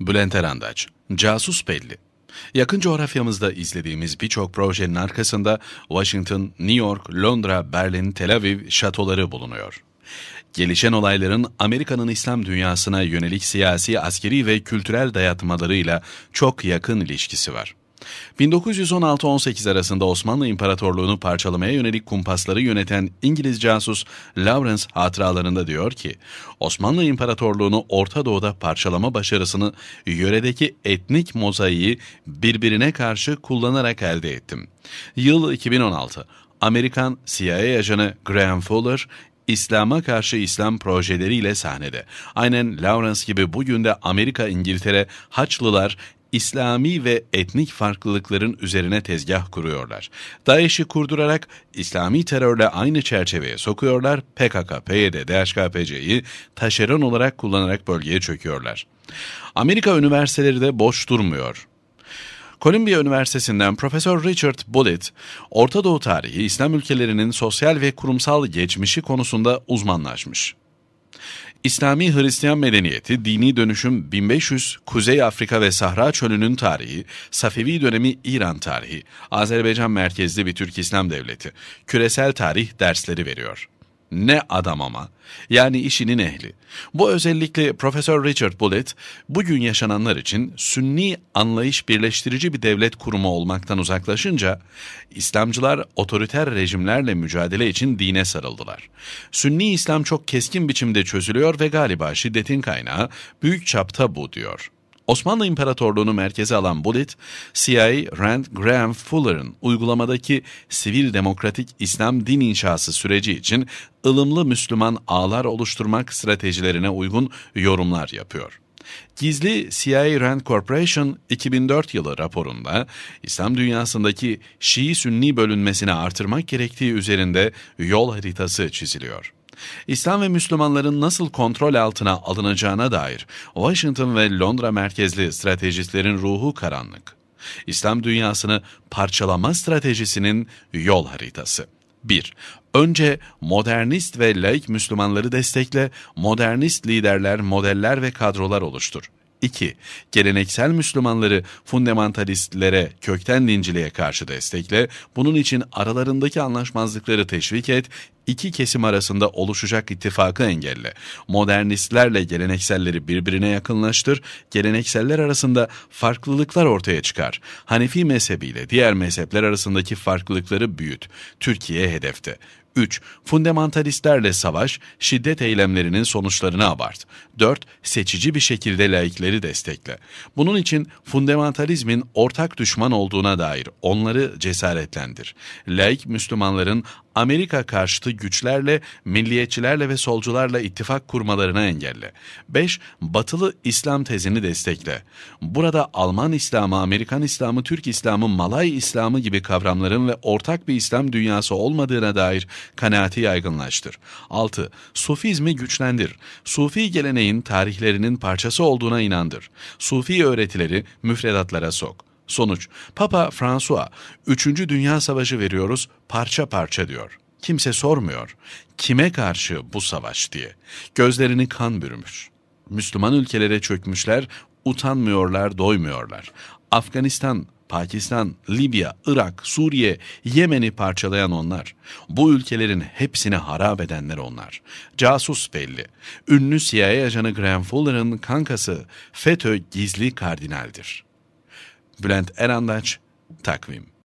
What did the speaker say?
Bülent Erandaç, Casus Belli. Yakın coğrafyamızda izlediğimiz birçok projenin arkasında Washington, New York, Londra, Berlin, Tel Aviv şatoları bulunuyor. Gelişen olayların Amerika'nın İslam dünyasına yönelik siyasi, askeri ve kültürel dayatmalarıyla çok yakın ilişkisi var. 1916-18 arasında Osmanlı İmparatorluğunu parçalamaya yönelik kumpasları yöneten İngiliz casus Lawrence hatıralarında diyor ki, Osmanlı İmparatorluğunu Orta Doğu'da parçalama başarısını yöredeki etnik mozaiği birbirine karşı kullanarak elde ettim. Yıl 2016. Amerikan CIA ajanı Graham Fuller, İslam'a karşı İslam projeleriyle sahnede. Aynen Lawrence gibi bugün de Amerika, İngiltere, Haçlılar İslami ve etnik farklılıkların üzerine tezgah kuruyorlar. DAEŞ'i kurdurarak İslami terörle aynı çerçeveye sokuyorlar, PKK, PYD, DHKPC'yi taşeron olarak kullanarak bölgeye çöküyorlar. Amerika üniversiteleri de boş durmuyor. Kolombiya Üniversitesi'nden Profesör Richard Bullitt, Orta Doğu tarihi İslam ülkelerinin sosyal ve kurumsal geçmişi konusunda uzmanlaşmış. İslami Hristiyan medeniyeti, dini dönüşüm 1500, Kuzey Afrika ve Sahra Çölü'nün tarihi, Safevi dönemi İran tarihi, Azerbaycan merkezli bir Türk İslam devleti, küresel tarih dersleri veriyor ne adam ama. Yani işinin ehli. Bu özellikle Profesör Richard Bullitt bugün yaşananlar için sünni anlayış birleştirici bir devlet kurumu olmaktan uzaklaşınca İslamcılar otoriter rejimlerle mücadele için dine sarıldılar. Sünni İslam çok keskin biçimde çözülüyor ve galiba şiddetin kaynağı büyük çapta bu diyor. Osmanlı İmparatorluğunu merkeze alan Bullitt, CIA Rand Graham Fuller'ın uygulamadaki sivil demokratik İslam din inşası süreci için ılımlı Müslüman ağlar oluşturmak stratejilerine uygun yorumlar yapıyor. Gizli CIA Rand Corporation 2004 yılı raporunda İslam dünyasındaki Şii-Sünni bölünmesini artırmak gerektiği üzerinde yol haritası çiziliyor. İslam ve Müslümanların nasıl kontrol altına alınacağına dair Washington ve Londra merkezli stratejistlerin ruhu karanlık. İslam dünyasını parçalama stratejisinin yol haritası. 1. Önce modernist ve laik Müslümanları destekle, modernist liderler, modeller ve kadrolar oluştur. 2. Geleneksel Müslümanları fundamentalistlere, kökten dinciliğe karşı destekle, bunun için aralarındaki anlaşmazlıkları teşvik et, iki kesim arasında oluşacak ittifakı engelle. Modernistlerle gelenekselleri birbirine yakınlaştır, gelenekseller arasında farklılıklar ortaya çıkar. Hanefi mezhebiyle diğer mezhepler arasındaki farklılıkları büyüt. Türkiye hedefte. 3. Fundamentalistlerle savaş, şiddet eylemlerinin sonuçlarını abart. 4. Seçici bir şekilde laikleri destekle. Bunun için fundamentalizmin ortak düşman olduğuna dair onları cesaretlendir. Laik Müslümanların Amerika karşıtı güçlerle, milliyetçilerle ve solcularla ittifak kurmalarını engelle. 5. Batılı İslam tezini destekle. Burada Alman İslamı, Amerikan İslamı, Türk İslamı, Malay İslamı gibi kavramların ve ortak bir İslam dünyası olmadığına dair kanaati yaygınlaştır. 6. Sufizmi güçlendir. Sufi geleneğin tarihlerinin parçası olduğuna inandır. Sufi öğretileri müfredatlara sok. Sonuç, Papa François, 3. Dünya Savaşı veriyoruz parça parça diyor. Kimse sormuyor, kime karşı bu savaş diye. Gözlerini kan bürümüş. Müslüman ülkelere çökmüşler, utanmıyorlar, doymuyorlar. Afganistan, Pakistan, Libya, Irak, Suriye, Yemen'i parçalayan onlar. Bu ülkelerin hepsini harap edenler onlar. Casus belli. Ünlü CIA ajanı Graham Fuller'ın kankası FETÖ gizli kardinaldir.'' Bülent Erandaç, Takvim